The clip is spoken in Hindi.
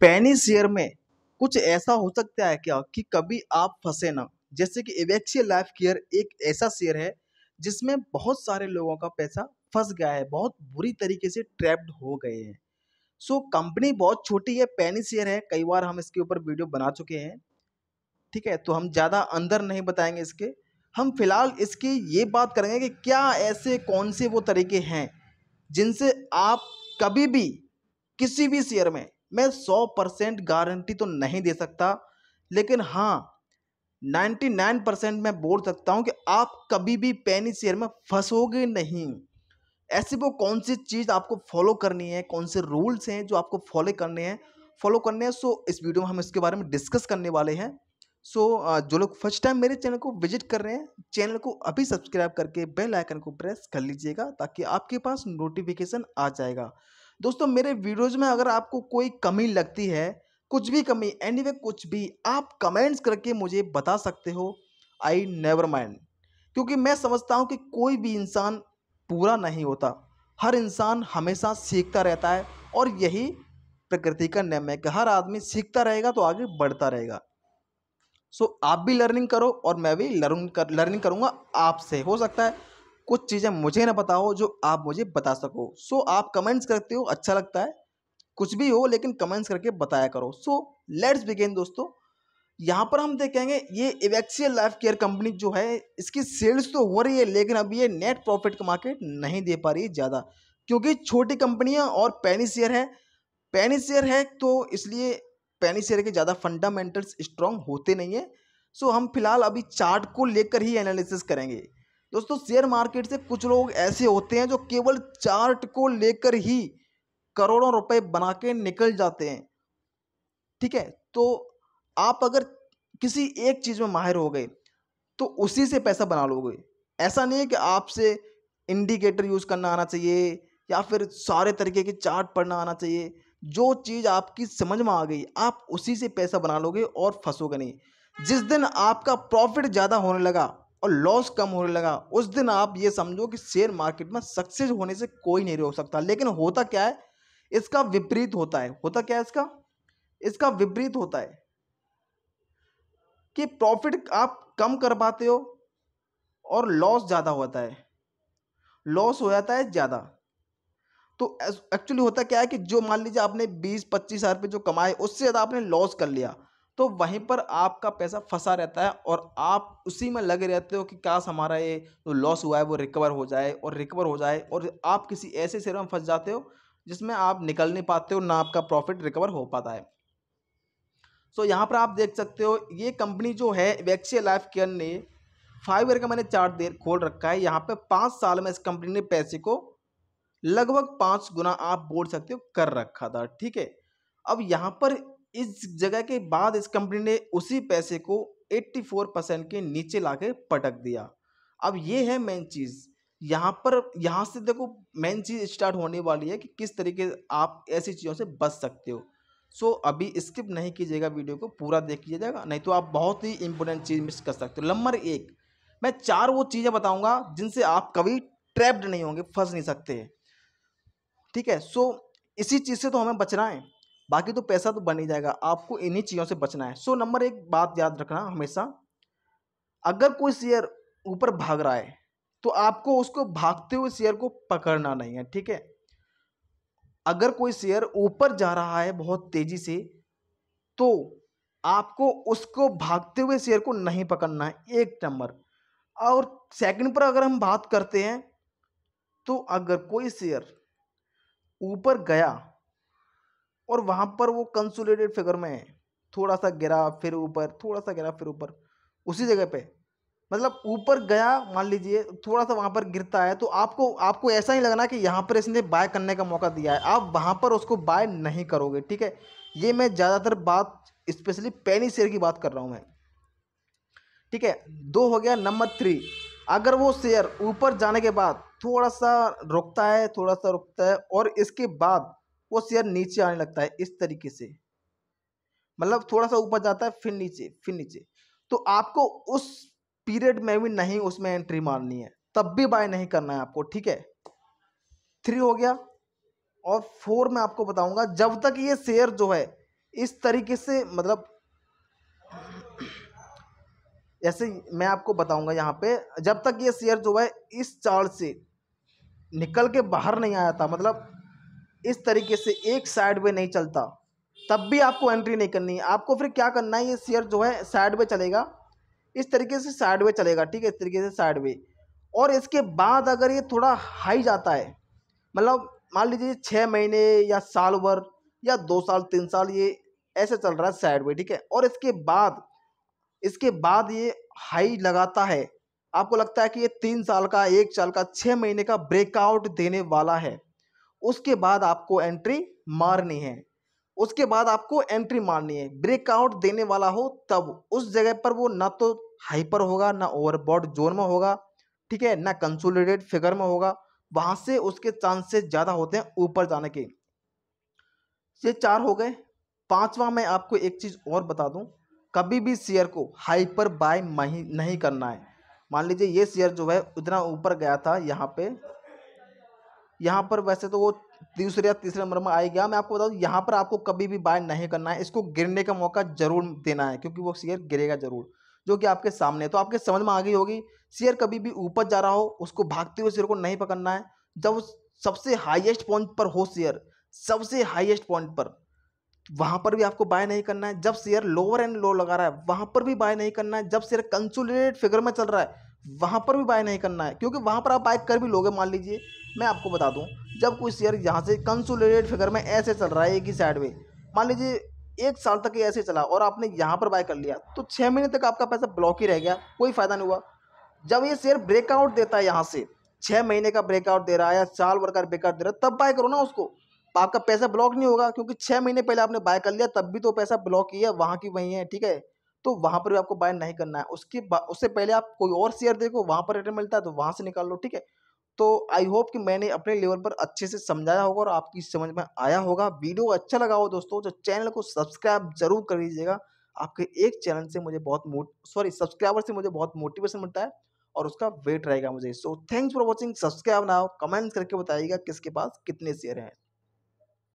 पैनी शेयर में कुछ ऐसा हो सकता है क्या कि कभी आप फंसे ना जैसे कि एवेक्सिया लाइफ केयर एक ऐसा शेयर है जिसमें बहुत सारे लोगों का पैसा फंस गया है बहुत बुरी तरीके से ट्रैप्ड हो गए हैं सो कंपनी बहुत छोटी है पैनी शेयर है कई बार हम इसके ऊपर वीडियो बना चुके हैं ठीक है तो हम ज़्यादा अंदर नहीं बताएंगे इसके हम फिलहाल इसकी ये बात करेंगे कि क्या ऐसे कौन से वो तरीके हैं जिनसे आप कभी भी किसी भी शेयर में मैं सौ परसेंट गारंटी तो नहीं दे सकता लेकिन हाँ नाइन्टी नाइन परसेंट मैं बोल सकता हूँ कि आप कभी भी पैनी शेयर में फंसोगे नहीं ऐसी वो कौन सी चीज़ आपको फॉलो करनी है कौन से रूल्स हैं जो आपको फॉलो करने हैं फॉलो करने हैं सो इस वीडियो में हम इसके बारे में डिस्कस करने वाले हैं सो so, जो लोग फर्स्ट टाइम मेरे चैनल को विजिट कर रहे हैं चैनल को अभी सब्सक्राइब करके बेल आइकन को प्रेस कर लीजिएगा ताकि आपके पास नोटिफिकेशन आ जाएगा दोस्तों मेरे वीडियोज़ में अगर आपको कोई कमी लगती है कुछ भी कमी एनी anyway, कुछ भी आप कमेंट्स करके मुझे बता सकते हो आई नेवर माइंड क्योंकि मैं समझता हूँ कि कोई भी इंसान पूरा नहीं होता हर इंसान हमेशा सीखता रहता है और यही प्रकृति का नियम है कि हर आदमी सीखता रहेगा तो आगे बढ़ता रहेगा सो so, आप भी लर्निंग करो और मैं भी लर्न कर लर्निंग करूँगा आपसे हो सकता है कुछ चीज़ें मुझे ना पता हो जो आप मुझे बता सको सो आप कमेंट्स करते हो अच्छा लगता है कुछ भी हो लेकिन कमेंट्स करके बताया करो सो लेट्स बिगेन दोस्तों यहाँ पर हम देखेंगे ये इवेक्सियल लाइफ केयर कंपनी जो है इसकी सेल्स तो हो रही है लेकिन अब ये नेट प्रॉफिट का मार्केट नहीं दे पा रही है ज़्यादा क्योंकि छोटी कंपनियाँ और पैनी शेयर है पैनी शेयर है तो इसलिए पैनी शेयर के ज़्यादा फंडामेंटल्स स्ट्रांग होते नहीं है सो हम फिलहाल अभी चार्ट को लेकर ही एनालिसिस करेंगे दोस्तों शेयर मार्केट से कुछ लोग ऐसे होते हैं जो केवल चार्ट को लेकर ही करोड़ों रुपए बना के निकल जाते हैं ठीक है तो आप अगर किसी एक चीज़ में माहिर हो गए तो उसी से पैसा बना लोगे ऐसा नहीं है कि आपसे इंडिकेटर यूज़ करना आना चाहिए या फिर सारे तरीके के चार्ट पढ़ना आना चाहिए जो चीज़ आपकी समझ में आ गई आप उसी से पैसा बना लोगे और फंसोगे नहीं जिस दिन आपका प्रॉफिट ज़्यादा होने लगा और लॉस कम होने लगा उस दिन आप ये समझो कि शेयर मार्केट में सक्सेस होने से कोई नहीं रोक सकता लेकिन होता क्या है इसका विपरीत होता है होता क्या है इसका इसका विपरीत होता है कि प्रॉफिट आप कम कर पाते हो और लॉस ज़्यादा होता है लॉस हो जाता है ज़्यादा तो एक्चुअली होता क्या है कि जो मान लीजिए आपने बीस पच्चीस हज़ार रुपये जो कमाए उससे ज़्यादा आपने लॉस कर लिया तो वहीं पर आपका पैसा फंसा रहता है और आप उसी में लगे रहते हो कि काश हमारा ये जो लॉस हुआ है वो रिकवर हो जाए और रिकवर हो जाए और आप किसी ऐसे शेयर में फंस जाते हो जिसमें आप निकल नहीं पाते हो ना आपका प्रॉफिट रिकवर हो पाता है सो so, यहाँ पर आप देख सकते हो ये कंपनी जो है वैक्सी लाइफ केयर ने फाइव ईयर का मैंने चार्ट देर खोल रखा है यहाँ पर पाँच साल में इस कंपनी ने पैसे को लगभग पाँच गुना आप बोल सकते हो कर रखा था ठीक है अब यहाँ पर इस जगह के बाद इस कंपनी ने उसी पैसे को 84 परसेंट के नीचे ला पटक दिया अब ये है मेन चीज़ यहाँ पर यहाँ से देखो मेन चीज़ स्टार्ट होने वाली है कि किस तरीके आप ऐसी चीज़ों से बच सकते हो सो so, अभी स्किप नहीं कीजिएगा वीडियो को पूरा देख लीजिएगा नहीं तो आप बहुत ही इंपॉर्टेंट चीज़ मिस कर सकते हो नंबर एक मैं चार वो चीज़ें बताऊंगा जिनसे आप कभी ट्रैप्ड नहीं होंगे फंस नहीं सकते ठीक है सो so, इसी चीज़ से तो हमें बचना है बाकी तो पैसा तो बन ही जाएगा आपको इन्हीं चीज़ों से बचना है सो so, नंबर एक बात याद रखना हमेशा अगर कोई शेयर ऊपर भाग रहा है तो आपको उसको भागते हुए शेयर को पकड़ना नहीं है ठीक है अगर कोई शेयर ऊपर जा रहा है बहुत तेज़ी से तो आपको उसको भागते हुए शेयर को नहीं पकड़ना है एक नंबर और सेकंड पर अगर हम बात करते हैं तो अगर कोई शेयर ऊपर गया और वहाँ पर वो कंसोलिडेटेड फिगर में है थोड़ा सा गिरा फिर ऊपर थोड़ा सा गिरा फिर ऊपर उसी जगह पे मतलब ऊपर गया मान लीजिए थोड़ा सा वहाँ पर गिरता है तो आपको आपको ऐसा ही लगना कि यहाँ पर इसने बाय करने का मौका दिया है आप वहाँ पर उसको बाय नहीं करोगे ठीक है ये मैं ज़्यादातर बात स्पेशली पैनी शेयर की बात कर रहा हूँ मैं ठीक है दो हो गया नंबर थ्री अगर वो शेयर ऊपर जाने के बाद थोड़ा सा रुकता है थोड़ा सा रुकता है और इसके बाद वो शेयर नीचे आने लगता है इस तरीके से मतलब थोड़ा सा ऊपर जाता है फिर नीचे फिर नीचे तो आपको उस पीरियड में भी नहीं उसमें एंट्री मारनी है तब भी बाय नहीं करना है आपको ठीक है थ्री हो गया और फोर में आपको बताऊंगा जब तक ये शेयर जो है इस तरीके से मतलब जैसे मैं आपको बताऊंगा यहाँ पे जब तक ये शेयर जो है इस चार्ट से निकल के बाहर नहीं आया था मतलब इस तरीके से एक साइड वे नहीं चलता तब भी आपको एंट्री नहीं करनी है आपको फिर क्या करना है ये शेयर जो है साइड वे चलेगा इस तरीके से साइड वे चलेगा ठीक है इस तरीके से साइड वे और इसके बाद अगर ये थोड़ा हाई जाता है मतलब मान लीजिए छः महीने या साल भर या दो साल तीन साल ये ऐसे चल रहा है साइड वे ठीक है और इसके बाद इसके बाद ये हाई लगाता है आपको लगता है कि ये तीन साल का एक साल का छः महीने का ब्रेकआउट देने वाला है उसके बाद आपको एंट्री मारनी है उसके बाद आपको एंट्री मारनी है ब्रेकआउट देने वाला हो तब उस जगह पर वो ना तो हाइपर होगा ना ओवरबॉड जोन में होगा ठीक है ना कंसोलिडेट फिगर में होगा वहाँ से उसके चांसेस ज़्यादा होते हैं ऊपर जाने के ये चार हो गए पांचवा मैं आपको एक चीज़ और बता दूं कभी भी शेयर को हाइपर बाय नहीं करना है मान लीजिए ये शेयर जो है उतना ऊपर गया था यहाँ पे यहाँ हम्म। पर वैसे तो वो दूसरे या तीसरे नंबर में गया हाँ, मैं आपको बता दूँ यहाँ पर आपको कभी भी बाय नहीं करना है इसको गिरने का मौका जरूर देना है क्योंकि वो शेयर गिरेगा जरूर जो कि आपके सामने तो आपके समझ में आ गई होगी शेयर कभी भी ऊपर जा रहा हो उसको भागते हुए शेयर को नहीं पकड़ना है जब सबसे हाइएस्ट पॉइंट पर हो शेयर सबसे हाइएस्ट पॉइंट पर वहाँ पर भी आपको बाय नहीं करना है जब शेयर लोअर एंड लो लगा रहा है वहाँ पर भी बाय नहीं करना है जब शेयर कंसोलिडेटेड फिगर में चल रहा है वहाँ पर भी बाय नहीं करना है क्योंकि वहाँ पर आप बाय कर भी लोगे मान लीजिए मैं आपको बता दूँ जब कोई शेयर यहाँ से कंसोलिडेट फिगर में ऐसे चल रहा है एक ही साइड में मान लीजिए एक साल तक ये ऐसे चला और आपने यहाँ पर बाय कर लिया तो छः महीने तक आपका पैसा ब्लॉक ही रह गया कोई फ़ायदा नहीं हुआ जब ये शेयर ब्रेकआउट देता है यहाँ से छः महीने का ब्रेकआउट दे रहा है या साल भर का ब्रेकआउट दे रहा है तब बाय करो ना उसको तो आपका पैसा ब्लॉक नहीं होगा क्योंकि छः महीने पहले आपने बाय कर लिया तब भी तो पैसा ब्लॉक ही है वहाँ की वहीं है ठीक है तो वहाँ पर भी आपको बाय नहीं करना है उसके उससे पहले आप कोई और शेयर देखो वहाँ पर रिटर्न मिलता है तो वहाँ से निकाल लो ठीक है तो आई होप कि मैंने अपने लेवल पर अच्छे से समझाया होगा और आपकी समझ में आया होगा वीडियो अच्छा लगा हो दोस्तों तो चैनल को सब्सक्राइब जरूर कर लीजिएगा आपके एक चैनल से मुझे बहुत मोट सॉरी सब्सक्राइबर से मुझे बहुत मोटिवेशन मिलता है और उसका वेट रहेगा मुझे so thanks for watching subscribe ना कमेंट करके बताइएगा किसके पास कितने शेयर हैं